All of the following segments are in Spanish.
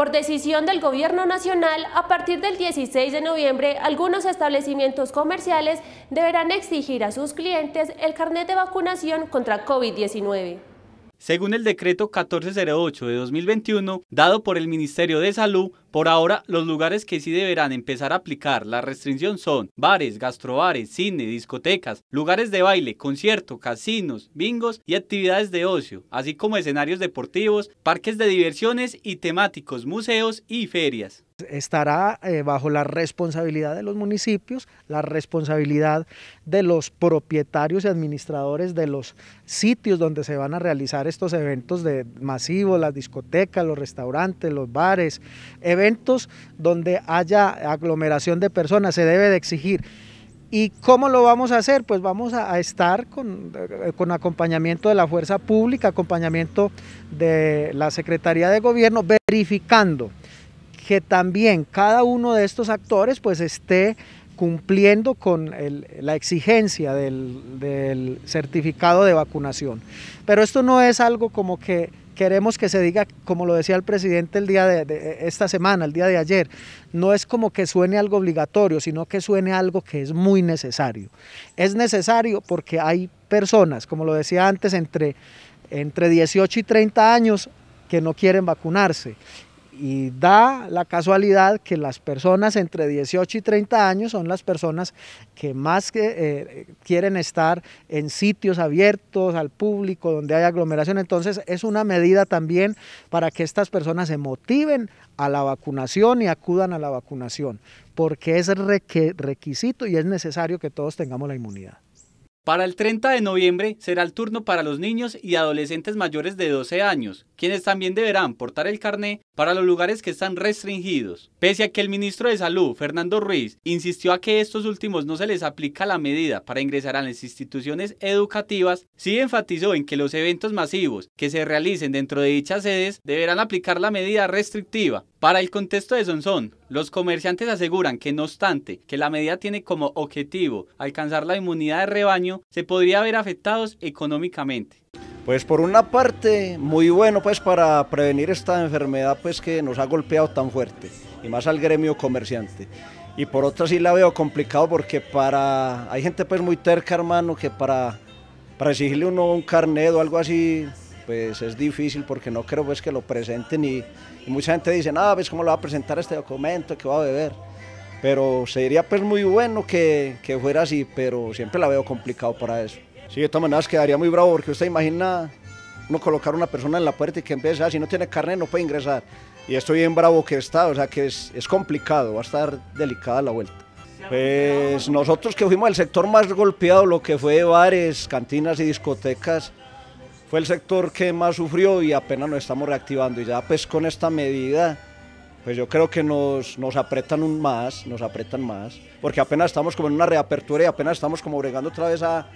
Por decisión del Gobierno Nacional, a partir del 16 de noviembre, algunos establecimientos comerciales deberán exigir a sus clientes el carnet de vacunación contra COVID-19. Según el decreto 1408 de 2021, dado por el Ministerio de Salud, por ahora, los lugares que sí deberán empezar a aplicar la restricción son bares, gastrobares, cine, discotecas, lugares de baile, concierto, casinos, bingos y actividades de ocio, así como escenarios deportivos, parques de diversiones y temáticos, museos y ferias estará eh, bajo la responsabilidad de los municipios, la responsabilidad de los propietarios y administradores de los sitios donde se van a realizar estos eventos de masivos, las discotecas, los restaurantes, los bares, eventos eventos donde haya aglomeración de personas, se debe de exigir. ¿Y cómo lo vamos a hacer? Pues vamos a, estar eh, con, acompañamiento de la fuerza pública, acompañamiento de la Secretaría de Gobierno, verificando que también cada uno de estos actores pues esté cumpliendo con la exigencia del certificado de vacunación. Pero esto no es algo como que queremos que se diga, como lo decía el presidente el día de, esta semana, el día de ayer, no es como que suene algo obligatorio, sino que suene algo que es muy necesario. Es necesario porque hay personas, como lo decía antes, entre, entre 18 y 30 años que no quieren vacunarse y da la casualidad que las personas entre 18 y 30 años son las personas que más eh, eh, quieren estar en sitios abiertos al público, donde hay aglomeración. Entonces es una medida también para que estas personas se motiven a la vacunación y acudan a la vacunación, porque es requisito y es necesario que todos tengamos la inmunidad. Para el 30 de noviembre será el turno para los niños y adolescentes mayores de 12 años, quienes también deberán portar el carné para los lugares que están restringidos. Pese a que el ministro de Salud, Fernando Ruiz, insistió a que estos últimos no se les aplica la medida para ingresar a las instituciones educativas, sí enfatizó en que los eventos masivos que se realicen dentro de dichas sedes deberán aplicar la medida restrictiva. Para el contexto de Sonsón, los comerciantes aseguran que no obstante que la medida tiene como objetivo alcanzar la inmunidad de rebaño, se podría ver afectados económicamente. Pues por una parte, muy bueno pues para prevenir esta enfermedad pues que nos ha golpeado tan fuerte, y más al gremio comerciante. Y por otra sí la veo complicado porque para hay gente pues muy terca, hermano, que para para exigirle uno un carnet o algo así pues es difícil porque no creo pues que lo presenten y, mucha gente dice, nada, ah, ves pues, cómo lo va a presentar este documento, ¿Qué va a beber. Pero sería pues muy bueno que, que fuera así, pero siempre la veo complicado para eso. Sí, de todas maneras quedaría muy bravo porque usted imagina uno colocar a una persona en la puerta y que empieza ah, si no tiene carne no puede ingresar. Y estoy bien bravo que está, o sea que es, es complicado, va a estar delicada la vuelta. Pues nosotros que fuimos el sector más golpeado, lo que fue bares, cantinas y discotecas, fue el sector que más sufrió y apenas nos estamos reactivando. Y ya pues con esta medida, pues yo creo que nos, nos apretan un más, nos apretan más, porque apenas estamos como en una reapertura y apenas estamos como bregando otra vez a,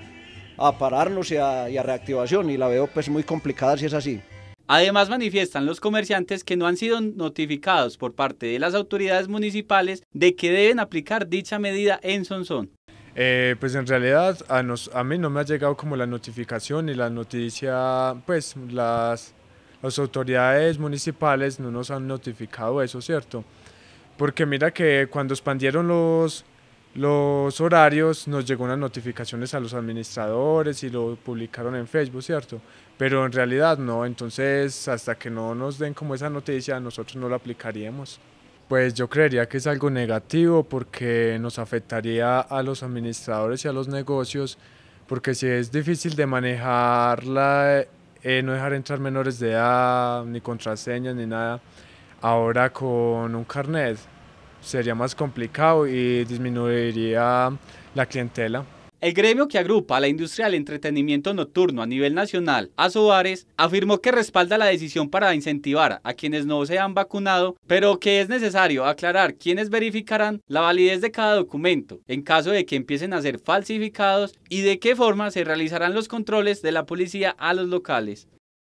a pararnos y a, y a reactivación y la veo pues muy complicada si es así. Además manifiestan los comerciantes que no han sido notificados por parte de las autoridades municipales de que deben aplicar dicha medida en Sonsón. Eh, pues en realidad a, nos, mí no me ha llegado como la notificación y la noticia, pues las, las autoridades municipales no nos han notificado eso, ¿cierto? Porque mira que cuando expandieron los, los horarios nos llegó unas notificaciones a los administradores y lo publicaron en Facebook, ¿cierto? Pero en realidad no, entonces hasta que no nos den como esa noticia nosotros no la aplicaríamos. Pues yo creería que es algo negativo porque nos afectaría a los administradores y a los negocios, porque si es difícil de manejarla, eh, no dejar entrar menores de edad, ni contraseñas, ni nada, ahora con un carnet sería más complicado y disminuiría la clientela. El gremio que agrupa a la industria del entretenimiento nocturno a nivel nacional, Asobares, afirmó que respalda la decisión para incentivar a quienes no se han vacunado, pero que es necesario aclarar quiénes verificarán la validez de cada documento en caso de que empiecen a ser falsificados y de qué forma se realizarán los controles de la policía a los locales.